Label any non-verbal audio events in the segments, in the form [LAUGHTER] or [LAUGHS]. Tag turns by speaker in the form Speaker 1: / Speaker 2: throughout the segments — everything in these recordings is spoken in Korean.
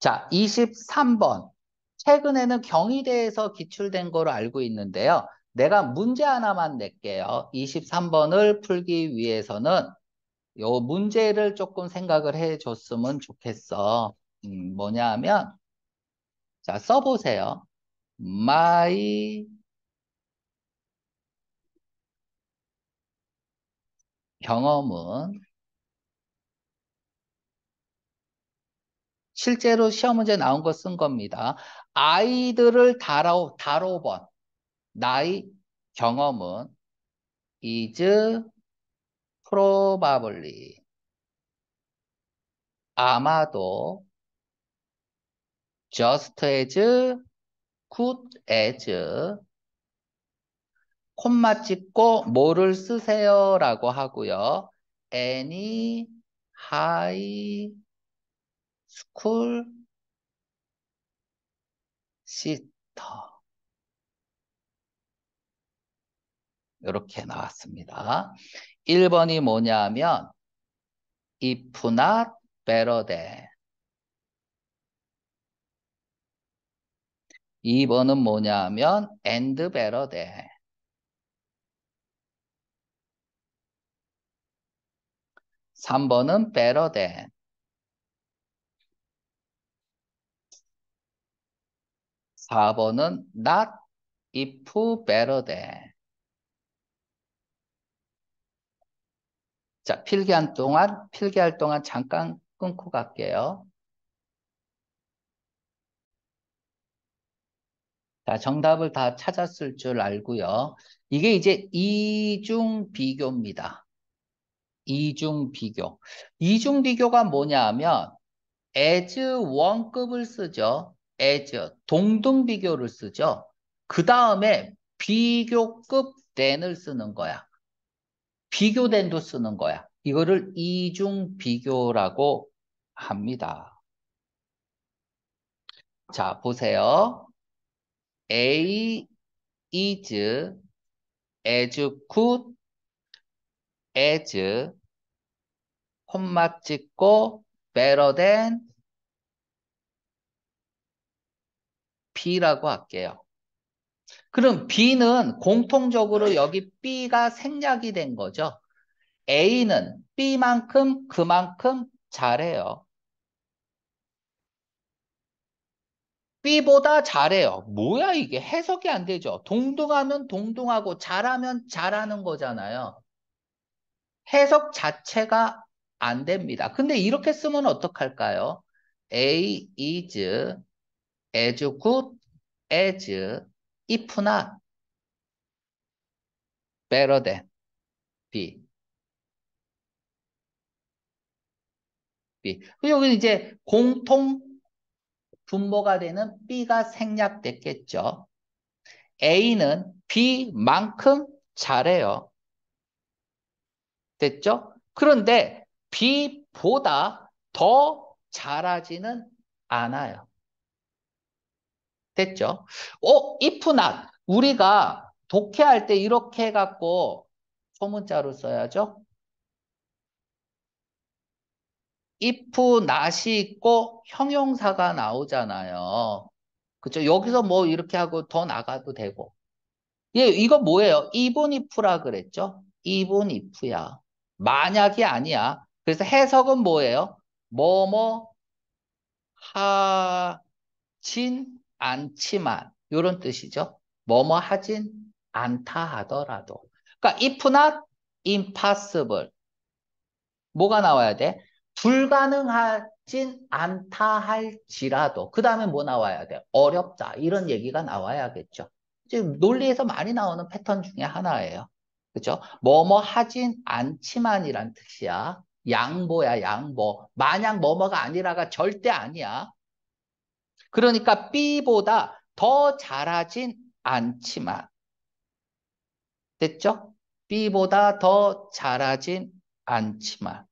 Speaker 1: 자, 23번. 최근에는 경희대에서 기출된 거로 알고 있는데요. 내가 문제 하나만 낼게요. 23번을 풀기 위해서는 요 문제를 조금 생각을 해줬으면 좋겠어. 음, 뭐냐 하면 자, 써보세요. my 경험은 실제로 시험 문제 나온 거 쓴 겁니다. 아이들을 다뤄, 다뤄본 나의 경험은 is probably 아마도 just as good as 콤마 찍고 뭐를 쓰세요라고 하고요. any high 스쿨 시터 이렇게 나왔습니다. 1번이 뭐냐면 if not better than 2번은 뭐냐면 and better than 3번은 better than 4번은 not if better than. 자, 필기한 동안, 필기할 동안 잠깐 끊고 갈게요. 자, 정답을 다 찾았을 줄 알고요. 이게 이제 이중 비교입니다. 이중 비교. 이중 비교가 뭐냐 하면 as 원급을 쓰죠. as, 동등 비교를 쓰죠. 그 다음에 비교급 than을 쓰는 거야. 비교 than도 쓰는 거야. 이거를 이중 비교라고 합니다. 자, 보세요. A is as good as 콤마 찍고 better than B라고 할게요. 그럼 B는 공통적으로 여기 B가 생략이 된 거죠. A는 B만큼 그만큼 잘해요. B보다 잘해요. 뭐야 이게 해석이 안 되죠. 동등하면 동등하고 잘하면 잘하는 거잖아요. 해석 자체가 안 됩니다. 근데 이렇게 쓰면 어떡할까요? A is as good as if not better than B. B. 여기 이제 공통 분모가 되는 B가 생략됐겠죠. A는 B만큼 잘해요. 됐죠? 그런데 B보다 더 잘하지는 않아요. 됐죠? 어, if not. 우리가 독해할 때 이렇게 해갖고 소문자로 써야죠. if not이 있고 형용사가 나오잖아요. 그죠? 여기서 뭐 이렇게 하고 더 나가도 되고. 예, 이거 뭐예요? 이분 if라 그랬죠? 이분 if야. 만약이 아니야. 그래서 해석은 뭐예요? 뭐 뭐 하진 않지만 이런 뜻이죠. 뭐뭐 하진 않다 하더라도. 그러니까 if not impossible 뭐가 나와야 돼? 불가능하진 않다 할지라도 그 다음에 뭐 나와야 돼? 어렵다 이런 얘기가 나와야겠죠. 지금 논리에서 많이 나오는 패턴 중에 하나예요. 그죠? 뭐뭐 하진 않지만이란 뜻이야. 양보야 양보. 마냥 뭐뭐가 아니라가 절대 아니야. 그러니까 B보다 더 잘하진 않지만 됐죠? B보다 더 잘하진 않지만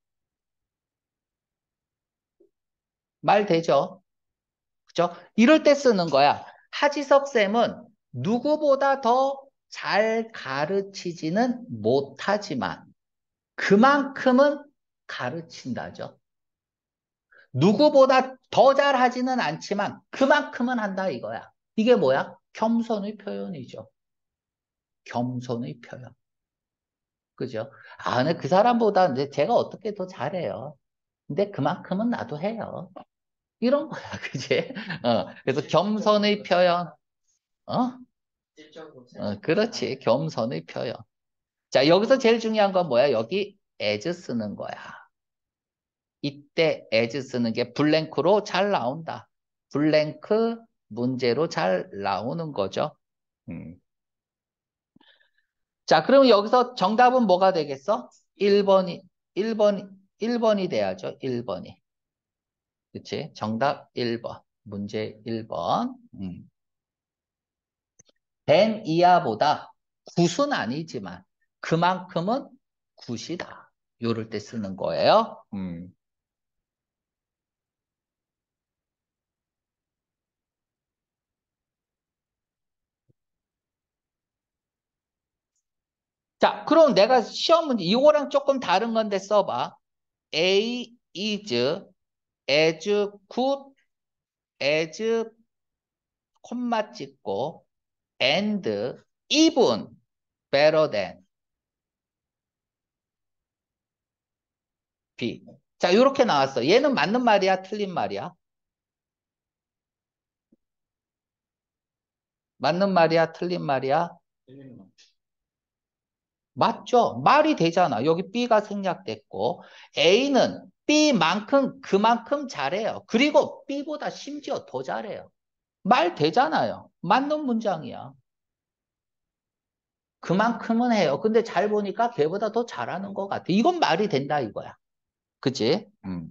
Speaker 1: 말 되죠? 그죠? 이럴 때 쓰는 거야. 하지석 쌤은 누구보다 더 잘 가르치지는 못하지만 그만큼은 가르친다죠. 누구보다 더 잘하지는 않지만 그만큼은 한다 이거야. 이게 뭐야? 겸손의 표현이죠. 겸손의 표현. 그죠? 아, 근데 그 사람보다 이제 제가 어떻게 더 잘해요. 근데 그만큼은 나도 해요. 이런 거야, [LAUGHS] 그지? 어, 그래서 겸손의 표현. 어? 어? 그렇지. 겸손의 표현. 자, 여기서 제일 중요한 건 뭐야? 여기 as 쓰는 거야. 이때 as 쓰는 게 블랭크로 잘 나온다. 블랭크 문제로 잘 나오는 거죠. 음. 자, 그럼 여기서 정답은 뭐가 되겠어? 1번이, 1번, 1번이 돼야죠. 1번이. 그치? 정답 1번. 문제 1번. 음. 벤 이하보다 굿은 아니지만 그만큼은 굿이다. 요럴 때 쓰는 거예요. 음. 자, 그럼 내가 시험 문제 이거랑 조금 다른 건데 써봐. A is as good as 콤마 찍고 and even better than B. 자, 이렇게 나왔어. 얘는 맞는 말이야, 틀린 말이야? 맞는 말이야, 틀린 말이야? 틀린 말. 맞죠? 말이 되잖아. 여기 B가 생략됐고 A는 B만큼 그만큼 잘해요. 그리고 B보다 심지어 더 잘해요. 말 되잖아요. 맞는 문장이야. 그만큼은 해요. 근데 잘 보니까 걔보다 더 잘하는 것 같아. 이건 말이 된다 이거야. 그치? 음.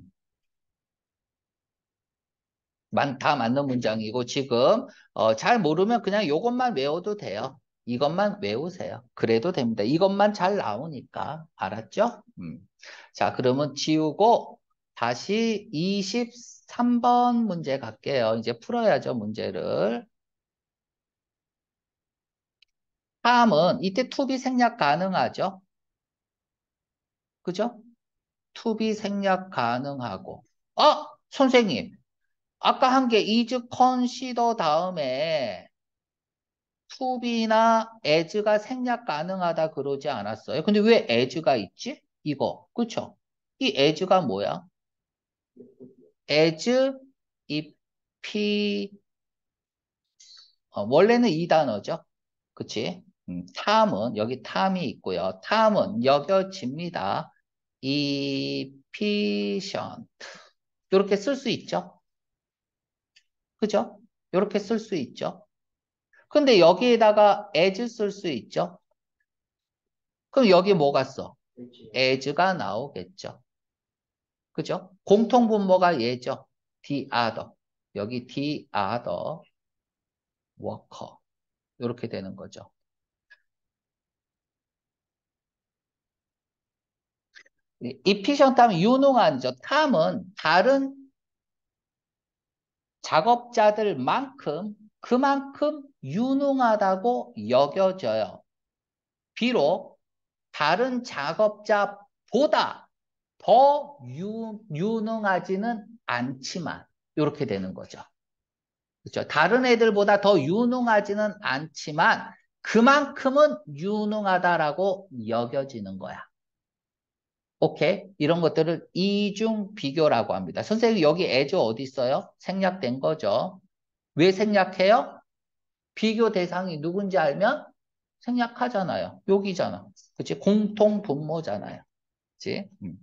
Speaker 1: 다 맞는 문장이고 지금 어, 잘 모르면 그냥 이것만 외워도 돼요. 이것만 외우세요. 그래도 됩니다. 이것만 잘 나오니까. 알았죠? 음. 자, 그러면 지우고 다시 23번 문제 갈게요. 이제 풀어야죠, 문제를. 함은 이때 투비 생략 가능하죠? 그죠? 투비 생략 가능하고 어! 선생님! 아까 한게 is consider 다음에 투비나 에즈가 생략 가능하다 그러지 않았어요. 근데 왜에즈가 있지? 이거. 그쵸? 이에즈가 뭐야? 에즈, 이피, 어, 원래는 이 단어죠. 그치? 음, 탐은, 여기 탐이 있고요. 탐은 여겨집니다. 이, 피, 션. i 이렇게 쓸 수 있죠? 그죠? 이렇게 쓸 수 있죠? 근데 여기에다가 as 쓸 수 있죠. 그럼 여기 뭐가 써? as가 나오겠죠. 그죠? 공통분모가 얘죠. the other. 여기 the other worker. 이렇게 되는 거죠. 이피션 i 하면 유능한죠. 탐은 다른 작업자들만큼 그만큼 유능하다고 여겨져요. 비록 다른 작업자보다 더 유, 유능하지는 않지만 이렇게 되는 거죠. 그렇죠? 다른 애들보다 더 유능하지는 않지만 그만큼은 유능하다라고 여겨지는 거야. 오케이? 이런 것들을 이중 비교라고 합니다. 선생님 여기 애조 어디 있어요? 생략된 거죠. 왜 생략해요? 비교 대상이 누군지 알면 생략하잖아요. 여기잖아. 그치? 공통 분모잖아요. 그치? 음.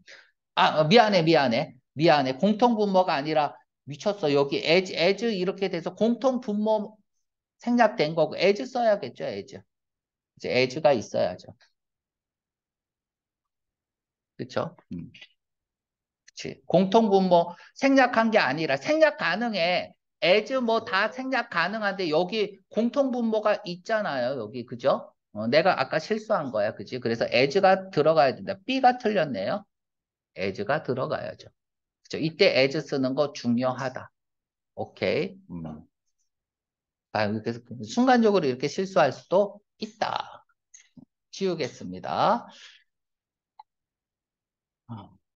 Speaker 1: 아, 어, 미안해, 미안해. 미안해. 공통 분모가 아니라 미쳤어. 여기 as, as 이렇게 돼서 공통 분모 생략된 거고 as 써야겠죠, as. 이제 as가 있어야죠. 그쵸? 음. 그치. 공통 분모 생략한 게 아니라 생략 가능해. as 뭐다 생략 가능한데 여기 공통분모가 있잖아요. 여기 그죠? 어, 내가 아까 실수한 거야. 그지? 그래서 as가 들어가야 된다. b가 틀렸네요. as가 들어가야죠. 그죠? 이때 as 쓰는 거 중요하다. 오케이. 음. 아, 그래서 순간적으로 이렇게 실수할 수도 있다. 지우겠습니다. 어.